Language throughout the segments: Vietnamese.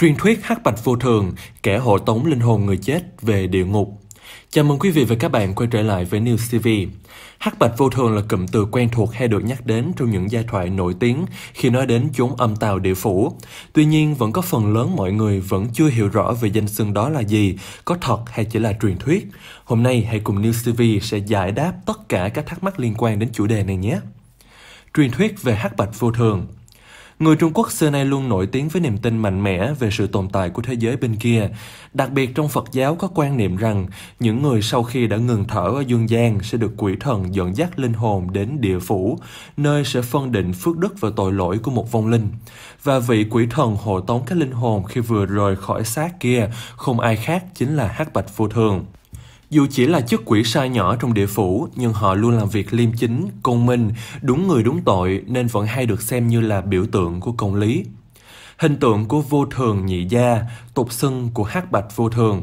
Truyền thuyết hắc bạch vô thường, kẻ hộ tống linh hồn người chết về địa ngục. Chào mừng quý vị và các bạn quay trở lại với News TV. Hắc bạch vô thường là cụm từ quen thuộc hay được nhắc đến trong những giai thoại nổi tiếng khi nói đến chốn âm tào địa phủ. Tuy nhiên, vẫn có phần lớn mọi người vẫn chưa hiểu rõ về danh xưng đó là gì, có thật hay chỉ là truyền thuyết. Hôm nay, hãy cùng News TV sẽ giải đáp tất cả các thắc mắc liên quan đến chủ đề này nhé. Truyền thuyết về hắc bạch vô thường – Người Trung Quốc xưa nay luôn nổi tiếng với niềm tin mạnh mẽ về sự tồn tại của thế giới bên kia. Đặc biệt trong Phật giáo có quan niệm rằng những người sau khi đã ngừng thở ở dương gian sẽ được quỷ thần dẫn dắt linh hồn đến địa phủ, nơi sẽ phân định phước đức và tội lỗi của một vong linh. Và vị quỷ thần hộ tống các linh hồn khi vừa rời khỏi xác kia, không ai khác chính là Hắc Bạch Vô Thường. Dù chỉ là chức quỷ sai nhỏ trong địa phủ, nhưng họ luôn làm việc liêm chính, công minh, đúng người đúng tội nên vẫn hay được xem như là biểu tượng của công lý. Hình tượng của vô thường nhị gia, tục xưng của hắc bạch vô thường.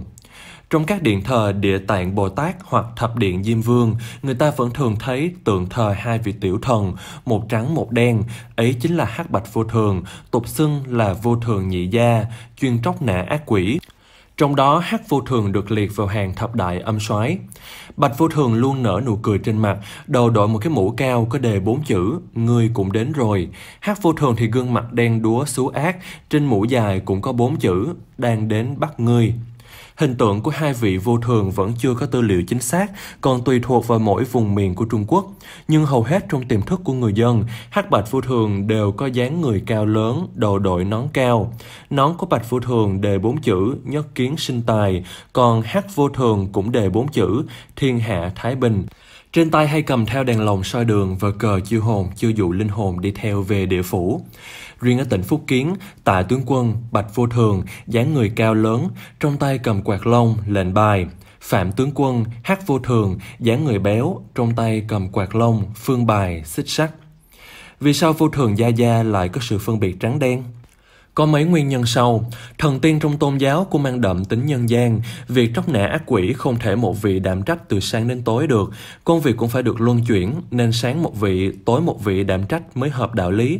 Trong các điện thờ Địa Tạng Bồ Tát hoặc Thập Điện Diêm Vương, người ta vẫn thường thấy tượng thờ hai vị tiểu thần, một trắng một đen, ấy chính là hắc bạch vô thường, tục xưng là vô thường nhị gia, chuyên tróc nã ác quỷ. Trong đó, hát vô thường được liệt vào hàng thập đại âm soái. Bạch vô thường luôn nở nụ cười trên mặt, đầu đội một cái mũ cao có đề bốn chữ, người cũng đến rồi. Hát vô thường thì gương mặt đen đúa xú ác, trên mũ dài cũng có bốn chữ, đang đến bắt ngươi. Hình tượng của hai vị vô thường vẫn chưa có tư liệu chính xác, còn tùy thuộc vào mỗi vùng miền của Trung Quốc. Nhưng hầu hết trong tiềm thức của người dân, hắc bạch vô thường đều có dáng người cao lớn, đầu đội nón cao. Nón của bạch vô thường đề bốn chữ nhất kiến sinh tài, còn hắc vô thường cũng đề bốn chữ thiên hạ thái bình. Trên tay hay cầm theo đèn lồng soi đường và cờ chiêu hồn chiêu dụ linh hồn đi theo về địa phủ. Riêng ở tỉnh Phúc Kiến, tạ tướng quân, bạch vô thường, dáng người cao lớn, trong tay cầm quạt lông, lệnh bài. Phạm tướng quân, hát vô thường, dáng người béo, trong tay cầm quạt lông, phương bài, xích sắt. Vì sao vô thường Gia Gia lại có sự phân biệt trắng đen? Có mấy nguyên nhân sau. Thần tiên trong tôn giáo cũng mang đậm tính nhân gian. Việc tróc nã ác quỷ không thể một vị đảm trách từ sáng đến tối được. Công việc cũng phải được luân chuyển, nên sáng một vị, tối một vị đảm trách mới hợp đạo lý.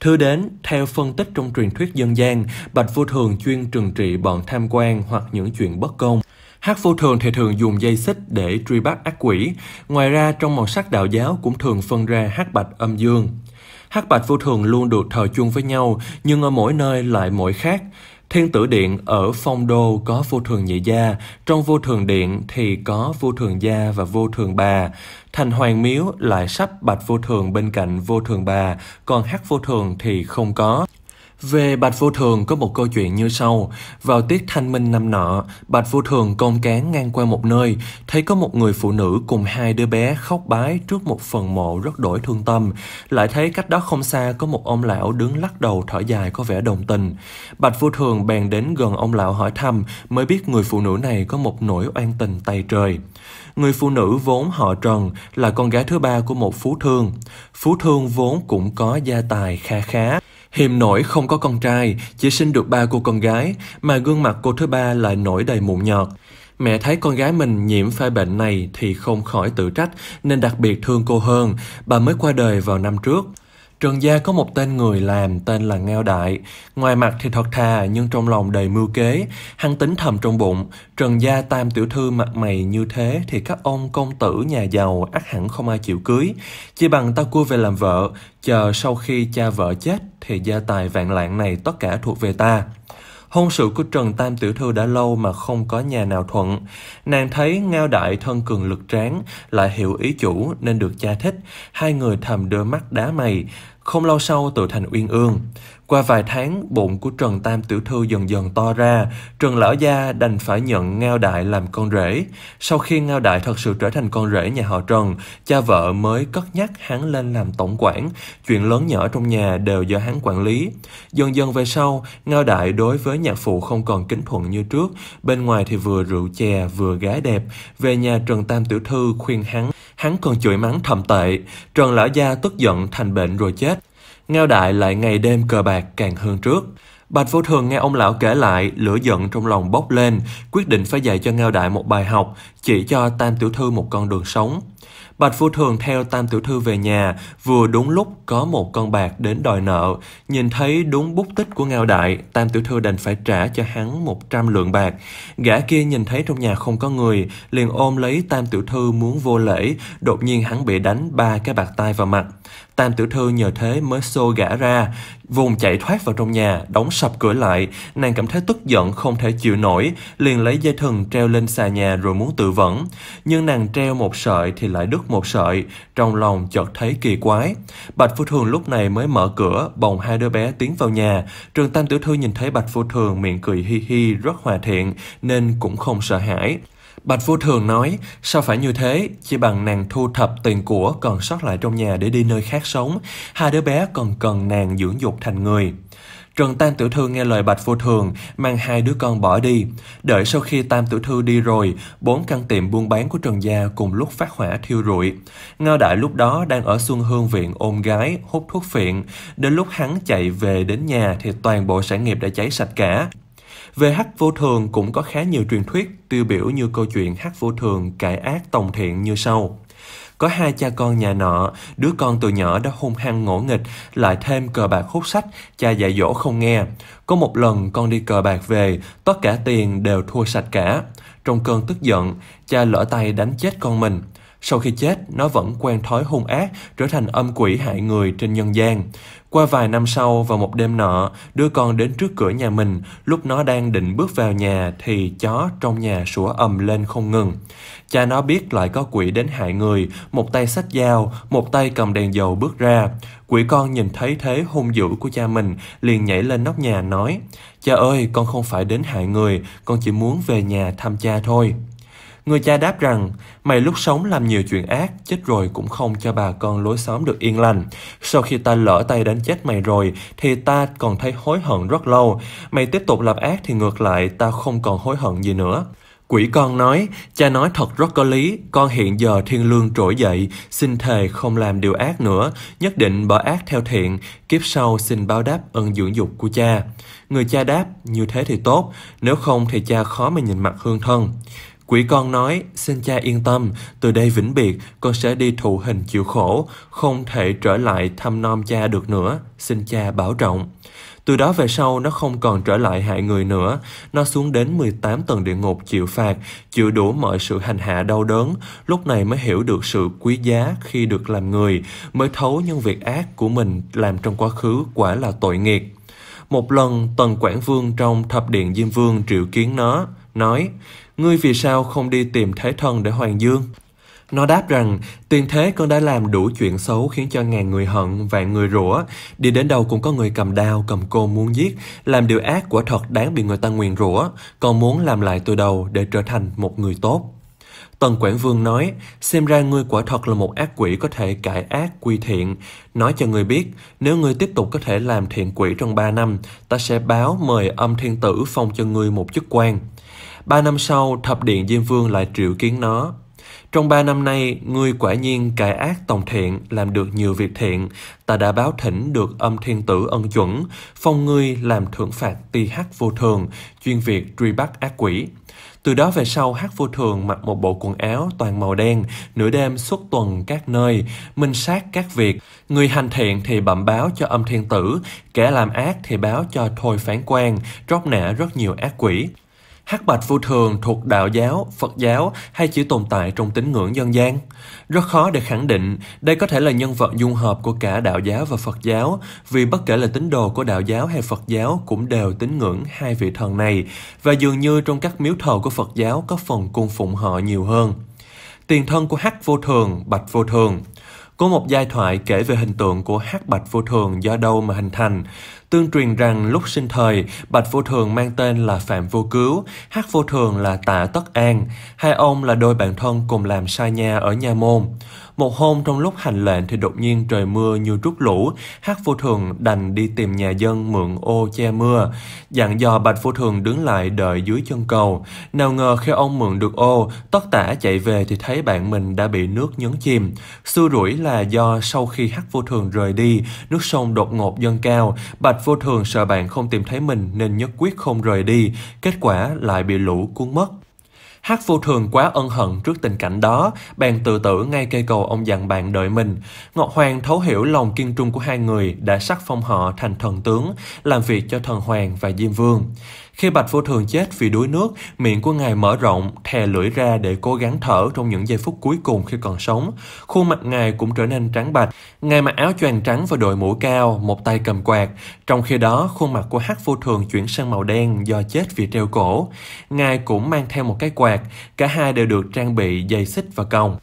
Thứ đến, theo phân tích trong truyền thuyết dân gian, Bạch Vô Thường chuyên trừng trị bọn tham quan hoặc những chuyện bất công. Hát vô thường thì thường dùng dây xích để truy bắt ác quỷ. Ngoài ra, trong màu sắc đạo giáo cũng thường phân ra hát bạch âm dương hắc bạch vô thường luôn được thờ chung với nhau, nhưng ở mỗi nơi lại mỗi khác. Thiên tử điện ở phong đô có vô thường nhị gia, trong vô thường điện thì có vô thường gia và vô thường bà. Thành hoàng miếu lại sắp bạch vô thường bên cạnh vô thường bà, còn hắc vô thường thì không có. Về Bạch Vô Thường có một câu chuyện như sau. Vào tiết thanh minh năm nọ, Bạch Vô Thường công cán ngang qua một nơi, thấy có một người phụ nữ cùng hai đứa bé khóc bái trước một phần mộ rất đổi thương tâm. Lại thấy cách đó không xa có một ông lão đứng lắc đầu thở dài có vẻ đồng tình. Bạch Vô Thường bèn đến gần ông lão hỏi thăm mới biết người phụ nữ này có một nỗi oan tình tay trời. Người phụ nữ vốn họ Trần là con gái thứ ba của một phú thương. Phú thương vốn cũng có gia tài kha khá. Hiềm nổi không có con trai, chỉ sinh được ba cô con gái, mà gương mặt cô thứ ba lại nổi đầy mụn nhọt. Mẹ thấy con gái mình nhiễm phải bệnh này thì không khỏi tự trách nên đặc biệt thương cô hơn, bà mới qua đời vào năm trước. Trần Gia có một tên người làm tên là Ngao Đại. Ngoài mặt thì thật thà nhưng trong lòng đầy mưu kế. Hắn tính thầm trong bụng, Trần Gia tam tiểu thư mặt mày như thế thì các ông công tử nhà giàu ắt hẳn không ai chịu cưới. Chỉ bằng ta cua về làm vợ, chờ sau khi cha vợ chết thì gia tài vạn lạng này tất cả thuộc về ta. Hôn sự của Trần Tam Tiểu Thư đã lâu mà không có nhà nào thuận. Nàng thấy Ngao Đại thân cường lực tráng, lại hiểu ý chủ nên được cha thích. Hai người thầm đưa mắt đá mày. Không lâu sau tự thành uyên ương, qua vài tháng, bụng của Trần Tam Tiểu Thư dần dần to ra, Trần Lão Gia đành phải nhận Ngao Đại làm con rể. Sau khi Ngao Đại thật sự trở thành con rể nhà họ Trần, cha vợ mới cất nhắc hắn lên làm tổng quản, chuyện lớn nhỏ trong nhà đều do hắn quản lý. Dần dần về sau, Ngao Đại đối với nhạc phụ không còn kính thuận như trước, bên ngoài thì vừa rượu chè vừa gái đẹp, về nhà Trần Tam Tiểu Thư khuyên hắn, hắn còn chửi mắng thầm tệ. Trần Lão Gia tức giận thành bệnh rồi chết. Ngao Đại lại ngày đêm cờ bạc càng hơn trước. Bạch Vô Thường nghe ông lão kể lại, lửa giận trong lòng bốc lên, quyết định phải dạy cho Ngao Đại một bài học, chỉ cho Tam Tiểu Thư một con đường sống. Bạch Vô Thường theo Tam Tiểu Thư về nhà, vừa đúng lúc có một con bạc đến đòi nợ. Nhìn thấy đúng bút tích của Ngao Đại, Tam Tiểu Thư đành phải trả cho hắn 100 lượng bạc. Gã kia nhìn thấy trong nhà không có người, liền ôm lấy Tam Tiểu Thư muốn vô lễ, đột nhiên hắn bị đánh ba cái bạc tay vào mặt. Tam tiểu thư nhờ thế mới xô gã ra, vùng chạy thoát vào trong nhà, đóng sập cửa lại. Nàng cảm thấy tức giận không thể chịu nổi, liền lấy dây thừng treo lên xà nhà rồi muốn tự vẫn. Nhưng nàng treo một sợi thì lại đứt một sợi, trong lòng chợt thấy kỳ quái. Bạch Phu Thường lúc này mới mở cửa, bồng hai đứa bé tiến vào nhà. Trường Tam tiểu thư nhìn thấy Bạch Phu Thường miệng cười hi hi rất hòa thiện nên cũng không sợ hãi. Bạch Vô Thường nói, sao phải như thế, chỉ bằng nàng thu thập tiền của còn sót lại trong nhà để đi nơi khác sống, hai đứa bé còn cần nàng dưỡng dục thành người. Trần Tam Tiểu Thư nghe lời Bạch Vô Thường, mang hai đứa con bỏ đi. Đợi sau khi Tam Tiểu Thư đi rồi, bốn căn tiệm buôn bán của Trần Gia cùng lúc phát hỏa thiêu rụi. Ngao Đại lúc đó đang ở Xuân Hương Viện ôm gái, hút thuốc phiện. Đến lúc hắn chạy về đến nhà thì toàn bộ sản nghiệp đã cháy sạch cả. Về hắc vô thường cũng có khá nhiều truyền thuyết tiêu biểu như câu chuyện hắc vô thường cải ác tòng thiện như sau. Có hai cha con nhà nọ, đứa con từ nhỏ đã hung hăng ngỗ nghịch, lại thêm cờ bạc hút sách, cha dạy dỗ không nghe. Có một lần con đi cờ bạc về, tất cả tiền đều thua sạch cả. Trong cơn tức giận, cha lỡ tay đánh chết con mình. Sau khi chết, nó vẫn quen thói hung ác, trở thành âm quỷ hại người trên nhân gian. Qua vài năm sau vào một đêm nọ, đứa con đến trước cửa nhà mình, lúc nó đang định bước vào nhà thì chó trong nhà sủa ầm lên không ngừng. Cha nó biết lại có quỷ đến hại người, một tay sách dao, một tay cầm đèn dầu bước ra. Quỷ con nhìn thấy thế hung dữ của cha mình, liền nhảy lên nóc nhà nói, Cha ơi, con không phải đến hại người, con chỉ muốn về nhà thăm cha thôi. Người cha đáp rằng, mày lúc sống làm nhiều chuyện ác, chết rồi cũng không cho bà con lối xóm được yên lành. Sau khi ta lỡ tay đánh chết mày rồi, thì ta còn thấy hối hận rất lâu. Mày tiếp tục làm ác thì ngược lại, ta không còn hối hận gì nữa. Quỷ con nói, cha nói thật rất có lý, con hiện giờ thiên lương trỗi dậy, xin thề không làm điều ác nữa, nhất định bỏ ác theo thiện, kiếp sau xin báo đáp ơn dưỡng dục của cha. Người cha đáp, như thế thì tốt, nếu không thì cha khó mà nhìn mặt hương thân. Quỷ con nói, xin cha yên tâm, từ đây vĩnh biệt, con sẽ đi thụ hình chịu khổ, không thể trở lại thăm non cha được nữa, xin cha bảo trọng. Từ đó về sau, nó không còn trở lại hại người nữa. Nó xuống đến 18 tầng địa ngục chịu phạt, chịu đủ mọi sự hành hạ đau đớn. Lúc này mới hiểu được sự quý giá khi được làm người, mới thấu những việc ác của mình làm trong quá khứ quả là tội nghiệt. Một lần, Tần quản Vương trong Thập Điện Diêm Vương triệu kiến nó nói, ngươi vì sao không đi tìm Thế Thân để hoàng dương? Nó đáp rằng, tiền thế con đã làm đủ chuyện xấu khiến cho ngàn người hận, vạn người rủa. Đi đến đâu cũng có người cầm đao, cầm côn muốn giết, làm điều ác quả thật đáng bị người ta nguyền rủa, còn muốn làm lại từ đầu để trở thành một người tốt. Tần Quảng Vương nói, xem ra ngươi quả thật là một ác quỷ có thể cải ác quy thiện. Nói cho ngươi biết, nếu ngươi tiếp tục có thể làm thiện quỷ trong ba năm, ta sẽ báo mời âm thiên tử phong cho ngươi một chức quan. Ba năm sau, thập điện Diêm Vương lại triệu kiến nó. Trong ba năm nay, ngươi quả nhiên cải ác tòng thiện, làm được nhiều việc thiện. Ta đã báo thỉnh được âm thiên tử ân chuẩn, phong ngươi làm thưởng phạt ti hắc vô thường, chuyên việc truy bắt ác quỷ. Từ đó về sau, hát vô thường mặc một bộ quần áo toàn màu đen, nửa đêm xuất tuần các nơi, minh sát các việc. Người hành thiện thì bẩm báo cho âm thiên tử, kẻ làm ác thì báo cho thôi phán quan, tróc nã rất nhiều ác quỷ. Hắc bạch vô thường thuộc đạo giáo, Phật giáo hay chỉ tồn tại trong tín ngưỡng dân gian? Rất khó để khẳng định, đây có thể là nhân vật dung hợp của cả đạo giáo và Phật giáo, vì bất kể là tín đồ của đạo giáo hay Phật giáo cũng đều tín ngưỡng hai vị thần này, và dường như trong các miếu thờ của Phật giáo có phần cung phụng họ nhiều hơn. Tiền thân của Hắc vô thường, Bạch vô thường có một giai thoại kể về hình tượng của hắc bạch vô thường do đâu mà hình thành. Tương truyền rằng lúc sinh thời, Bạch Vô Thường mang tên là Phạm Vô Cứu, Hát Vô Thường là Tạ Tất An. Hai ông là đôi bạn thân cùng làm sai nhà ở Nha Môn. Một hôm trong lúc hành lệnh thì đột nhiên trời mưa như trút lũ, Hắc Vô Thường đành đi tìm nhà dân mượn ô che mưa. Dặn dò Bạch Vô Thường đứng lại đợi dưới chân cầu. Nào ngờ khi ông mượn được ô, tất tả chạy về thì thấy bạn mình đã bị nước nhấn chìm. Xua rủi là do sau khi Hắc Vô Thường rời đi, nước sông đột ngột dâng cao. Bạch Vô Thường sợ bạn không tìm thấy mình nên nhất quyết không rời đi. Kết quả lại bị lũ cuốn mất. Hát vô thường quá ân hận trước tình cảnh đó, bèn tự tử ngay cây cầu ông dặn bạn đợi mình. Ngọc Hoàng thấu hiểu lòng kiên trung của hai người đã sắc phong họ thành thần tướng, làm việc cho thần hoàng và Diêm Vương. Khi Bạch Vô Thường chết vì đuối nước, miệng của ngài mở rộng, thè lưỡi ra để cố gắng thở trong những giây phút cuối cùng khi còn sống. Khuôn mặt ngài cũng trở nên trắng bạch. Ngài mặc áo choàng trắng và đội mũ cao, một tay cầm quạt. Trong khi đó, khuôn mặt của Hắc Vô Thường chuyển sang màu đen do chết vì treo cổ. Ngài cũng mang theo một cái quạt. Cả hai đều được trang bị dây xích và còng.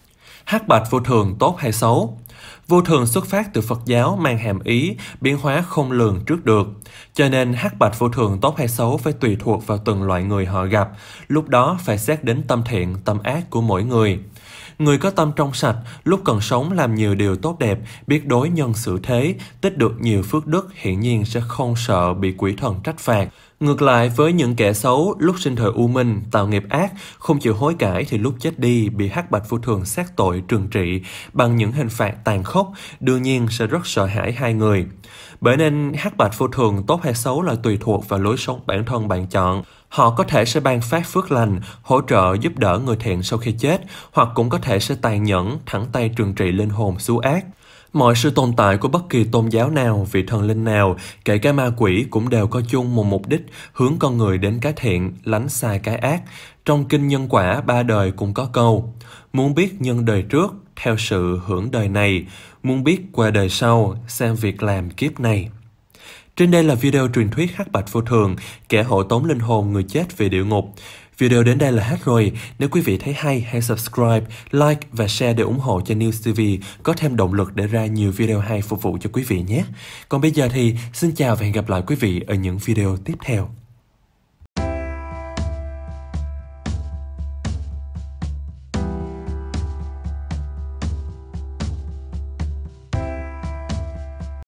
Hắc bạch vô thường tốt hay xấu? Vô thường xuất phát từ Phật giáo mang hàm ý, biến hóa không lường trước được. Cho nên hắc bạch vô thường tốt hay xấu phải tùy thuộc vào từng loại người họ gặp, lúc đó phải xét đến tâm thiện, tâm ác của mỗi người. Người có tâm trong sạch, lúc cần sống làm nhiều điều tốt đẹp, biết đối nhân xử thế, tích được nhiều phước đức hiển nhiên sẽ không sợ bị quỷ thần trách phạt. Ngược lại với những kẻ xấu lúc sinh thời u minh, tạo nghiệp ác, không chịu hối cải thì lúc chết đi bị hắc bạch vô thường xét tội trừng trị bằng những hình phạt tàn khốc, đương nhiên sẽ rất sợ hãi hai người. Bởi nên hắc bạch vô thường tốt hay xấu là tùy thuộc vào lối sống bản thân bạn chọn. Họ có thể sẽ ban phát phước lành, hỗ trợ giúp đỡ người thiện sau khi chết, hoặc cũng có thể sẽ tàn nhẫn, thẳng tay trừng trị linh hồn xú ác. Mọi sự tồn tại của bất kỳ tôn giáo nào, vị thần linh nào, kể cả ma quỷ cũng đều có chung một mục đích hướng con người đến cái thiện, lánh xa cái ác. Trong kinh nhân quả ba đời cũng có câu, muốn biết nhân đời trước, theo sự hưởng đời này, muốn biết qua đời sau, xem việc làm kiếp này. Trên đây là video truyền thuyết Hắc Bạch Vô Thường, kẻ hộ tống linh hồn người chết về địa ngục. Video đến đây là hết rồi. Nếu quý vị thấy hay, hãy subscribe, like và share để ủng hộ cho News TV có thêm động lực để ra nhiều video hay phục vụ cho quý vị nhé. Còn bây giờ thì xin chào và hẹn gặp lại quý vị ở những video tiếp theo.